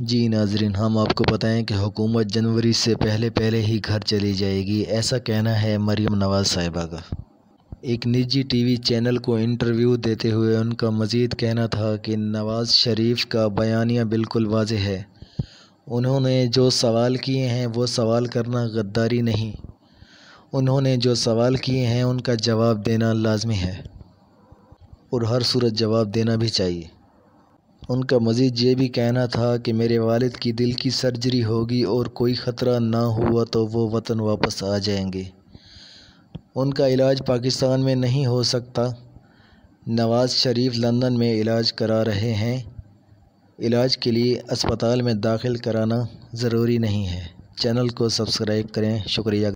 जी नाजरीन हम आपको बताएं कि हुकूमत जनवरी से पहले पहले ही घर चली जाएगी ऐसा कहना है मरियम नवाज़ साहिबा का एक निजी टीवी चैनल को इंटरव्यू देते हुए उनका मज़ीद कहना था कि नवाज़ शरीफ का बयानिया बिल्कुल वाज है उन्होंने जो सवाल किए हैं वो सवाल करना गद्दारी नहीं उन्होंने जो सवाल किए हैं उनका जवाब देना लाजमी है और हर सूरत जवाब देना भी चाहिए उनका मज़ीद ये भी कहना था कि मेरे वालिद की दिल की सर्जरी होगी और कोई ख़तरा ना हुआ तो वो वतन वापस आ जाएंगे उनका इलाज पाकिस्तान में नहीं हो सकता नवाज़ शरीफ लंदन में इलाज करा रहे हैं इलाज के लिए अस्पताल में दाखिल कराना ज़रूरी नहीं है चैनल को सब्सक्राइब करें शुक्रिया